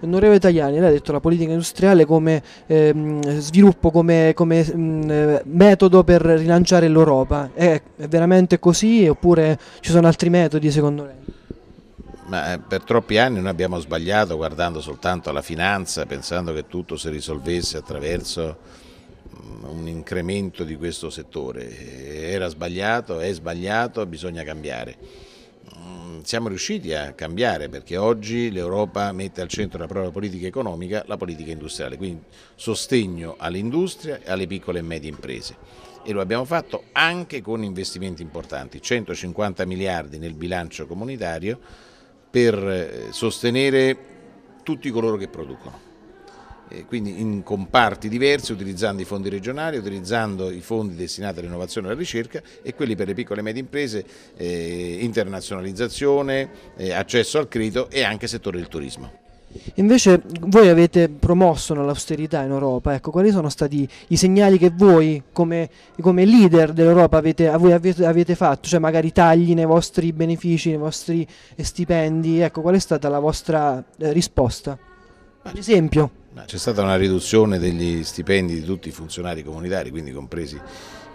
Onorevole Tagliani, lei ha detto la politica industriale come ehm, sviluppo, come, come mh, mm, metodo per rilanciare l'Europa. È, è, veramente così oppure ci sono altri metodi secondo lei? Ma eh, per troppi anni noi abbiamo sbagliato guardando soltanto alla finanza, pensando che tutto si risolvesse attraverso mm, un incremento di questo settore. Era sbagliato, è sbagliato, bisogna cambiare. Mm, siamo riusciti a cambiare perché oggi l'Europa mette al centro della propria politica economica la politica industriale, quindi sostegno all'industria e alle piccole e medie imprese e lo abbiamo fatto anche con investimenti importanti, 150 miliardi nel bilancio comunitario per eh, sostenere tutti coloro che producono quindi in comparti diversi, utilizzando i fondi regionali, utilizzando i fondi destinati all'innovazione e alla ricerca e quelli per le piccole e medie imprese, eh, internazionalizzazione, eh, accesso al credito e anche settore del turismo. Invece voi avete promosso l'austerità in Europa, ecco, quali sono stati i segnali che voi come, come leader dell'Europa avete, avete, avete, fatto, cioè magari tagli nei vostri benefici, nei vostri stipendi, ecco, qual è stata la vostra eh, risposta? Ah. Ad esempio. C'è stata una riduzione degli stipendi di tutti i funzionari comunitari, quindi compresi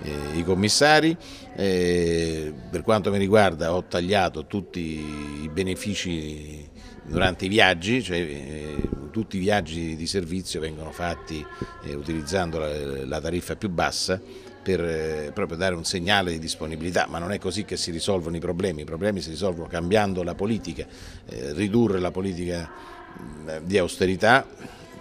eh, i commissari. Eh, per quanto mi riguarda ho tagliato tutti i benefici durante i viaggi, cioè, eh, tutti i viaggi di servizio vengono fatti eh, utilizzando la, la tariffa più bassa per eh, proprio dare un segnale di disponibilità, ma non è così che si risolvono i problemi, i problemi si risolvono cambiando la politica, eh, ridurre la politica mm, di austerità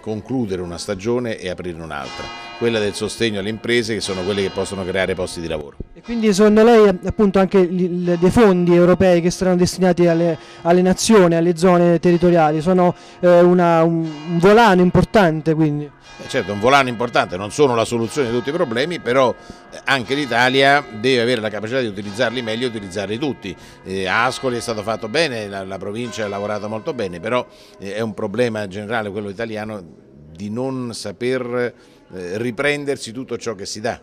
concludere una stagione e aprire un'altra quella del sostegno alle imprese che sono quelle che possono creare posti di lavoro. E quindi secondo lei appunto anche dei fondi europei che saranno destinati alle, alle nazioni, alle zone territoriali, sono eh, una, un volano importante quindi? Eh, certo, un volano importante, non sono la soluzione di tutti i problemi, però eh, anche l'Italia deve avere la capacità di utilizzarli meglio e utilizzarli tutti. Eh, Ascoli è stato fatto bene, la, la provincia ha lavorato molto bene, però eh, è un problema generale quello italiano di non saper eh, riprendersi tutto ciò che si dà.